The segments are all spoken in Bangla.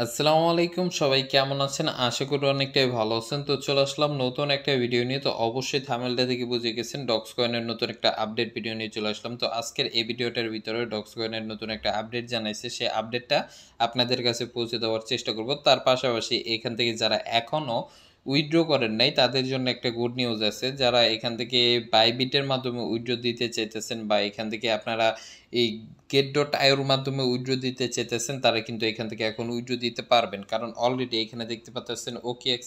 আসসালামু আলাইকুম সবাই কেমন আছেন আশা করি অনেকটাই ভালো আছেন তো চলে আসলাম নতুন একটা ভিডিও নিয়ে তো অবশ্যই থামেলটা থেকে বুঝে গেছেন ডক্স কয়েনের নতুন একটা আপডেট ভিডিও নিয়ে চলে আসলাম তো আজকের এই ভিডিওটার ভিতরে ডক্স কয়েনের নতুন একটা আপডেট জানাইছে সেই আপডেটটা আপনাদের কাছে পৌঁছে দেওয়ার চেষ্টা করব তার পাশাপাশি এখান থেকে যারা এখনও উইথড্র করেন নাই তাদের জন্য একটা গুড নিউজ আছে যারা এখান থেকে বাইবিটের মাধ্যমে উইথড্র দিতে চাইতেছেন বা এখান থেকে আপনারা এই গেট ডট আয়োর মাধ্যমে উইড্রো দিতে চেতেছেন তারা কিন্তু এখান থেকে এখন উইড্রো দিতে পারবেন কারণ অলরেডি এখানে দেখতে পাচ্ছেন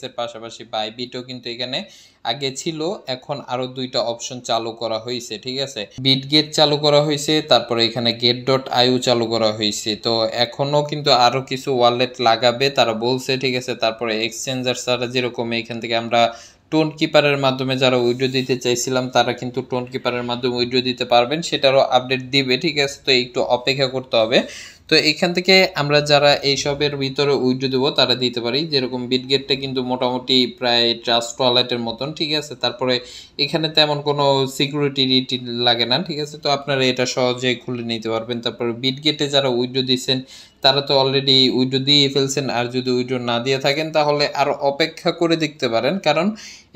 এর পাশাপাশি বাইবিটও কিন্তু এখানে আগে ছিল এখন আরও দুইটা অপশন চালু করা হয়েছে ঠিক আছে বিট গেট চালু করা হয়েছে তারপরে এখানে গেট ডট আইও চালু করা হয়েছে তো এখনও কিন্তু আরও কিছু ওয়ালেট লাগাবে তারা বলছে ঠিক আছে তারপরে এক্সচেঞ্জার ছাড়া যেরকম এখান থেকে আমরা টোন কিপারের মাধ্যমে যারা উইড্রো দিতে চাইছিলাম তারা কিন্তু টোন কিপারের মাধ্যমে উইড্রো দিতে পারবেন সেটারও আপডেট দিবে ঠিক আছে তো একটু অপেক্ষা করতে হবে তো এখান থেকে আমরা যারা এইসবের ভিতরে উইড্রো দেবো তারা দিতে পারি যেরকম বিটগেটটা কিন্তু মোটামুটি প্রায় ট্রাস্ট ওয়ালেটের মতন ঠিক আছে তারপরে এখানে তেমন কোনো সিকিউরিটি লাগে না ঠিক আছে তো আপনারা এটা সহজে খুলে নিতে পারবেন তারপরে বিটগেটে যারা উইড্রো দিচ্ছেন তারা তো অলরেডি উইড্রো দিয়ে ফেলছেন আর যদি উইড্রো না দিয়ে থাকেন তাহলে আরও অপেক্ষা করে দেখতে পারেন কারণ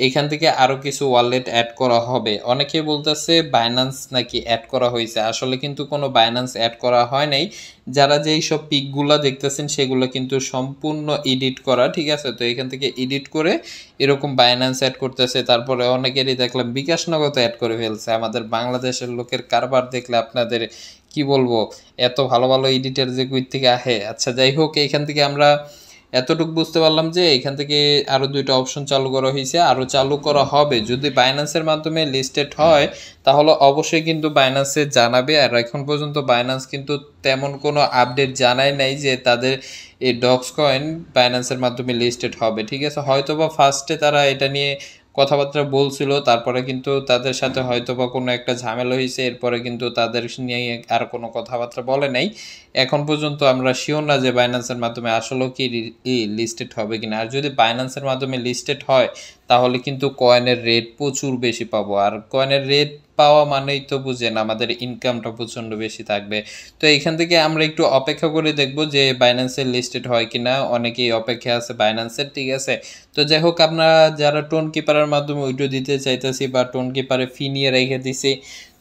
এখান থেকে আরও কিছু ওয়ালেট অ্যাড করা হবে অনেকে বলতেছে বাইন্যান্স নাকি অ্যাড করা হয়েছে আসলে কিন্তু কোনো বাইন্যান্স অ্যাড করা হয় নাই যারা যেই সব পিকগুলো দেখতেছেন সেগুলো কিন্তু সম্পূর্ণ এডিট করা ঠিক আছে তো এখান থেকে এডিট করে এরকম বাইন্যান্স অ্যাড করতেছে তারপরে অনেকেরই দেখলাম বিকাশনগত অ্যাড করে ফেলছে আমাদের বাংলাদেশের লোকের কারবার দেখলে আপনাদের কি বলবো এত ভালো ভালো এডিটার যে কুইট থেকে আহে আচ্ছা যাই হোক এইখান থেকে আমরা এতটুকু বুঝতে পারলাম যে এখান থেকে আরও দুইটা অপশন চালু করা হয়েছে আরও চালু করা হবে যদি বাইন্যান্সের মাধ্যমে লিস্টেড হয় তাহলে অবশ্যই কিন্তু বাইন্যান্সে জানাবে আর এখন পর্যন্ত বাইন্যান্স কিন্তু তেমন কোনো আপডেট জানায় নাই যে তাদের এই ডক্স কয়েন বাইন্যান্সের মাধ্যমে লিস্টেড হবে ঠিক আছে হয়তো বা ফার্স্টে তারা এটা নিয়ে কথাবার্তা বলছিল তারপরে কিন্তু তাদের সাথে হয়তো বা কোনো একটা ঝামেলা হয়েছে এরপরে কিন্তু তাদের নিয়ে আর কোনো কথাবার্তা বলে নাই এখন পর্যন্ত আমরা শিওর না যে বাইন্যান্সের মাধ্যমে আসলেও কি লিস্টেড হবে কিনা আর যদি বাইন্যান্সের মাধ্যমে লিস্টেড হয় তাহলে কিন্তু কয়েনের রেট প্রচুর বেশি পাবো আর কয়েনের রেট পাওয়া মানেই তো বুঝেন আমাদের ইনকামটা প্রচণ্ড বেশি থাকবে তো এখান থেকে আমরা একটু অপেক্ষা করে দেখব যে বাইন্যান্সের লিস্টেড হয় কি না অনেকেই অপেক্ষা আছে বাইন্যান্সের ঠিক আছে তো যাই হোক আপনারা যারা টোন কিপারের মাধ্যমে উইড্রো দিতে চাইতেছি বা টোন কিপারে ফি নিয়ে রেখে দিছি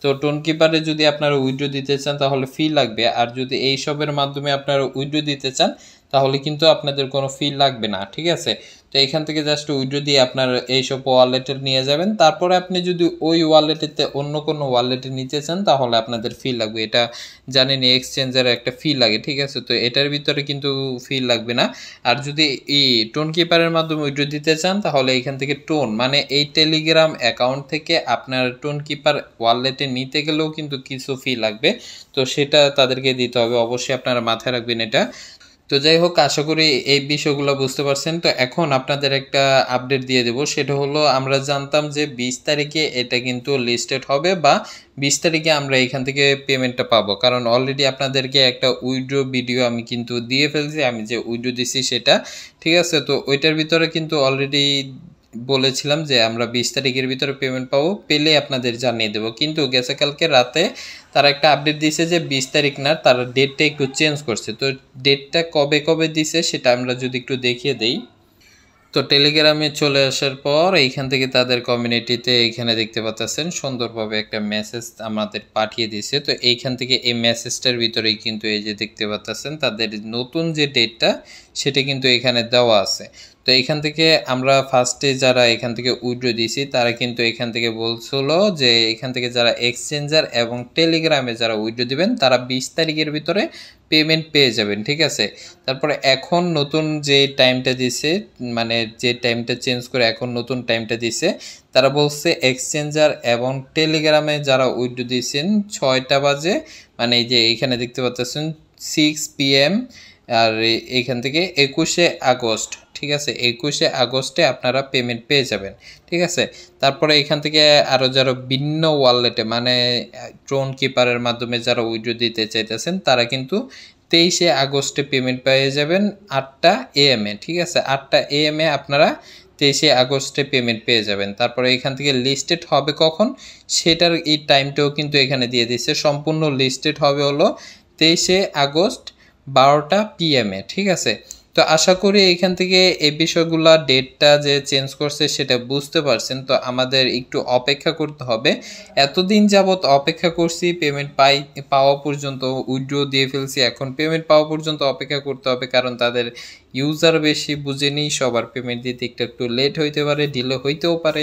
তো টোন কিপারে যদি আপনারা উইড্রো দিতে চান তাহলে ফি লাগবে আর যদি এইসবের মাধ্যমে আপনারা উইড্রো দিতে চান তাহলে কিন্তু আপনাদের কোনো ফি লাগবে না ঠিক আছে তো এখান থেকে জাস্ট উইড্রো দিয়ে আপনার এইসব ওয়ালেটে নিয়ে যাবেন তারপরে আপনি যদি ওই ওয়ালেটেতে অন্য কোনো ওয়ালেটে নিতে চান তাহলে আপনাদের ফি লাগবে এটা জানেন এক্সচেঞ্জের একটা ফি লাগে ঠিক আছে তো এটার ভিতরে কিন্তু ফি লাগবে না আর যদি এই টোন কিপারের মাধ্যমে উইড্রো দিতে চান তাহলে এখান থেকে টোন মানে এই টেলিগ্রাম অ্যাকাউন্ট থেকে আপনার টোন কিপার ওয়ালেটে নিতে গেলেও কিন্তু কিছু ফি লাগবে তো সেটা তাদেরকে দিতে হবে অবশ্যই আপনারা মাথায় রাখবেন এটা তো যাই হোক আশা করি এই বিষয়গুলো বুঝতে পারছেন তো এখন আপনাদের একটা আপডেট দিয়ে দেব সেটা হলো আমরা জানতাম যে বিশ তারিখে এটা কিন্তু লিস্টেড হবে বা বিশ তারিখে আমরা এখান থেকে পেমেন্টটা পাবো কারণ অলরেডি আপনাদেরকে একটা উইড্রো ভিডিও আমি কিন্তু দিয়ে ফেলছি আমি যে উইড্রো দিছি সেটা ঠিক আছে তো ওইটার ভিতরে কিন্তু অলরেডি বলেছিলাম যে আমরা বিশ তারিখের ভিতরে পেমেন্ট পাবো পেলে আপনাদের জানিয়ে দেবো কিন্তু গেছে কালকে রাতে তারা একটা আপডেট দিছে যে বিশ তারিখ না তারা ডেটটা একটু চেঞ্জ করছে তো ডেটটা কবে কবে দিছে সেটা আমরা যদি একটু দেখিয়ে দেই তো টেলিগ্রামে চলে আসার পর এইখান থেকে তাদের কমিউনিটিতে এইখানে দেখতে পাচ্ছেন সুন্দরভাবে একটা মেসেজ আমাদের পাঠিয়ে দিছে তো এইখান থেকে এই মেসেজটার ভিতরেই কিন্তু এই যে দেখতে পাচ্ছেন তাদের নতুন যে ডেটটা সেটা কিন্তু এখানে দেওয়া আছে তো এখান থেকে আমরা ফার্স্টে যারা এখান থেকে উইড্রো দিয়েছি তারা কিন্তু এখান থেকে বলছিল যে এখান থেকে যারা এক্সচেঞ্জার এবং টেলিগ্রামে যারা উইড্রো দিবেন তারা বিশ তারিখের ভিতরে পেমেন্ট পেয়ে যাবেন ঠিক আছে তারপরে এখন নতুন যে টাইমটা দিছে মানে যে টাইমটা চেঞ্জ করে এখন নতুন টাইমটা দিছে তারা বলছে এক্সচেঞ্জার এবং টেলিগ্রামে যারা উইড্রো দিয়েছেন ছয়টা বাজে মানে এই যে এইখানে দেখতে পাচ্ছেন সিক্স পিএম এম আর এইখান থেকে একুশে আগস্ট ঠিক আছে একুশে আগস্টে আপনারা পেমেন্ট পেয়ে যাবেন ঠিক আছে তারপরে এখান থেকে আরও যারা ভিন্ন ওয়ালেটে মানে ড্রোন কিপারের মাধ্যমে যারা উইড্রো দিতে চাইতেছেন তারা কিন্তু তেইশে আগস্টে পেমেন্ট পেয়ে যাবেন আটটা এম এ ঠিক আছে আটটা এম এ আপনারা তেইশে আগস্টে পেমেন্ট পেয়ে যাবেন তারপরে এখান থেকে লিস্টেড হবে কখন সেটার এই টাইমটাও কিন্তু এখানে দিয়ে দিচ্ছে সম্পূর্ণ লিস্টেড হবে হলো তেইশে আগস্ট বারোটা পিএমএ ঠিক আছে তো আশা করি এখান থেকে এই বিষয়গুলো ডেটটা যে চেঞ্জ করছে সেটা বুঝতে পারছেন তো আমাদের একটু অপেক্ষা করতে হবে এতদিন যাবৎ অপেক্ষা করছি পেমেন্ট পাই পাওয়া পর্যন্ত উইড্রো দিয়ে ফেলছি এখন পেমেন্ট পাওয়া পর্যন্ত অপেক্ষা করতে হবে কারণ তাদের ইউজার বেশি বুঝেনি সবার পেমেন্ট দিতে একটু একটু লেট হইতে পারে ডিলে হইতেও পারে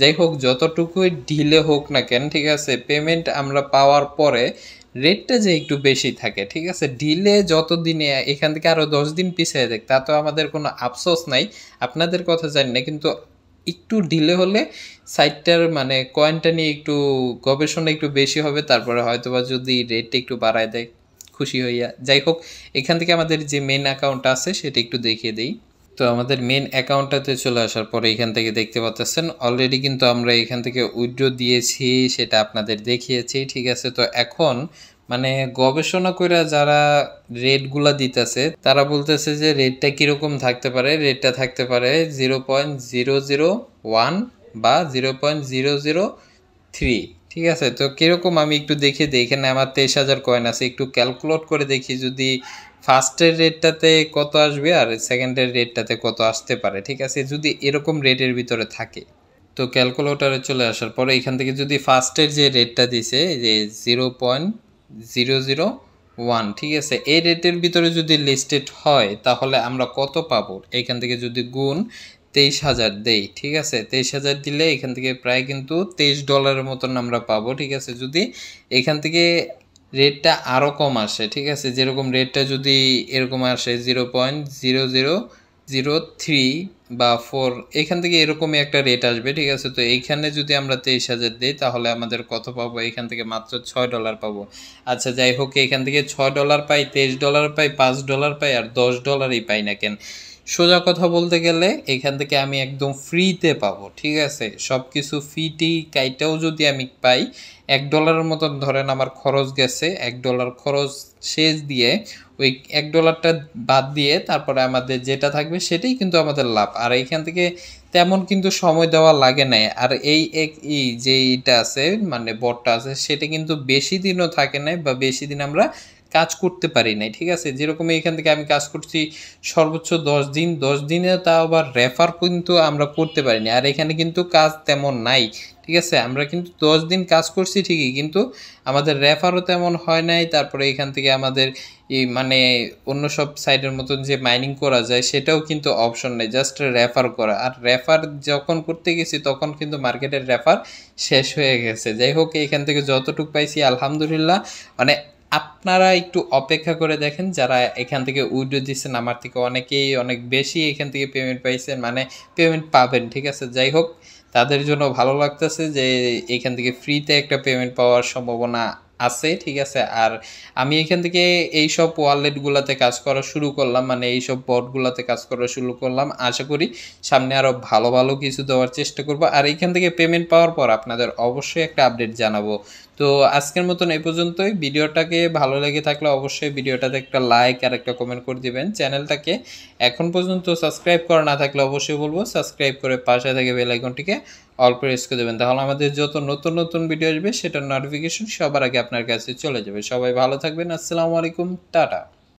যাই হোক যতটুকুই ডিলে হোক না কেন ঠিক আছে পেমেন্ট আমরা পাওয়ার পরে রেটটা যে একটু বেশি থাকে ঠিক আছে ডিলে যত দিনে এখান থেকে আরও দশ দিন পিছিয়ে দেখ তা তো আমাদের কোনো আফসোস নাই আপনাদের কথা জানি না কিন্তু একটু ডিলে হলে সাইটটার মানে কয়েনটা নিয়ে একটু গবেষণা একটু বেশি হবে তারপরে হয়তো বা যদি রেটটা একটু বাড়ায় দেয় খুশি হইয়া যাই হোক এখান থেকে আমাদের যে মেন অ্যাকাউন্ট আছে সেটা একটু দেখিয়ে দিই তো আমাদের মেন অ্যাকাউন্টটাতে চলে আসার পরে এখান থেকে দেখতে পাচ্ছেন অলরেডি কিন্তু আমরা এখান থেকে উইড্রো দিয়েছি সেটা আপনাদের দেখিয়েছি ঠিক আছে তো এখন মানে গবেষণা করে যারা রেটগুলা দিতেছে তারা বলতেছে যে রেটটা কীরকম থাকতে পারে রেটটা থাকতে পারে zero point zero zero one বা zero point zero zero three ঠিক আছে তো কীরকম আমি একটু দেখে দিই এখানে আমার তেইশ হাজার কয়েন আছে একটু ক্যালকুলেট করে দেখি যদি ফার্স্টের রেটটাতে কত আসবে আর সেকেন্ডের রেটটাতে কত আসতে পারে ঠিক আছে যদি এরকম রেটের ভিতরে থাকে তো ক্যালকুলেটারে চলে আসার পরে এখান থেকে যদি ফার্স্টের যে রেটটা দিছে যে zero point zero zero one ঠিক আছে এই রেটের ভিতরে যদি লিস্টেড হয় তাহলে আমরা কত পাবো এখান থেকে যদি গুণ তেইশ হাজার দেই ঠিক আছে তেইশ হাজার দিলে এখান থেকে প্রায় কিন্তু তেইশ ডলারের মতন আমরা পাবো ঠিক আছে যদি এখান থেকে রেটটা আরও কম আসে ঠিক আছে যেরকম রেটটা যদি এরকম আসে zero point zero zero zero three বা ফোর এখান থেকে এরকমই একটা রেট আসবে ঠিক আছে তো এইখানে যদি আমরা তেইশ হাজার দিই তাহলে আমাদের কত পাবো এখান থেকে মাত্র ছয় ডলার পাবো আচ্ছা যাই হোক এখান থেকে ছয় ডলার পাই তেইশ ডলার পাই পাঁচ ডলার পাই আর দশ ডলারই পাই না কেন সোজা কথা বলতে গেলে এখান থেকে আমি একদম ফ্রিতে পাবো ঠিক আছে সব কিছু ফিটি কাইটাও যদি আমি পাই এক ডলারের মতন ধরেন আমার খরচ গেছে এক ডলার খরচ শেষ দিয়ে ওই এক ডলারটা বাদ দিয়ে তারপরে আমাদের যেটা থাকবে সেটাই কিন্তু আমাদের লাভ আর এইখান থেকে তেমন কিন্তু সময় দেওয়া লাগে না আর এই এক ই যেইটা আছে মানে বটটা আছে সেটা কিন্তু বেশি দিনও থাকে না বা বেশি দিন আমরা কাজ করতে পারি নাই ঠিক আছে যেরকম এখান থেকে আমি কাজ করছি সর্বোচ্চ দশ দিন দশ দিনে তা আবার রেফার কিন্তু আমরা করতে পারিনি আর এখানে কিন্তু কাজ তেমন নাই ঠিক আছে আমরা কিন্তু দশ দিন কাজ করছি ঠিকই কিন্তু আমাদের রেফারও তেমন হয় নাই তারপরে এখান থেকে আমাদের এই মানে অন্য সব সাইডের মতন যে মাইনিং করা যায় সেটাও কিন্তু অপশন নেই জাস্ট রেফার করা আর রেফার যখন করতে গেছি তখন কিন্তু মার্কেটের রেফার শেষ হয়ে গেছে যাই হোক এখান থেকে যতটুকু পাইছি আলহামদুলিল্লাহ মানে আপনারা একটু অপেক্ষা করে দেখেন যারা এখান থেকে উইডো দিচ্ছেন আমার থেকে অনেকেই অনেক বেশি এখান থেকে পেমেন্ট পাইছেন মানে পেমেন্ট পাবেন ঠিক আছে যাই হোক তাদের জন্য ভালো লাগতেছে যে এখান থেকে ফ্রিতে একটা পেমেন্ট পাওয়ার সম্ভাবনা আছে ঠিক আছে আর আমি এখান থেকে এই সব ওয়ালেটগুলোতে কাজ করা শুরু করলাম মানে এই সব বটগুলোতে কাজ করা শুরু করলাম আশা করি সামনে আরও ভালো ভালো কিছু দেওয়ার চেষ্টা করব আর এখান থেকে পেমেন্ট পাওয়ার পর আপনাদের অবশ্যই একটা আপডেট জানাবো তো আজকের মতন এই পর্যন্তই ভিডিওটাকে ভালো লেগে থাকলে অবশ্যই ভিডিওটাতে একটা লাইক আর একটা কমেন্ট করে দিবেন চ্যানেলটাকে এখন পর্যন্ত সাবস্ক্রাইব করা না থাকলে অবশ্যই বলবো সাবস্ক্রাইব করে পাশে থেকে বেলাইকনটিকে অল প্রেসকে দেবেন তাহলে আমাদের যত নতুন নতুন ভিডিও আসবে সেটার নোটিফিকেশন সবার আগে আপনার কাছে চলে যাবে সবাই ভালো থাকবেন আসসালামু আলাইকুম টাটা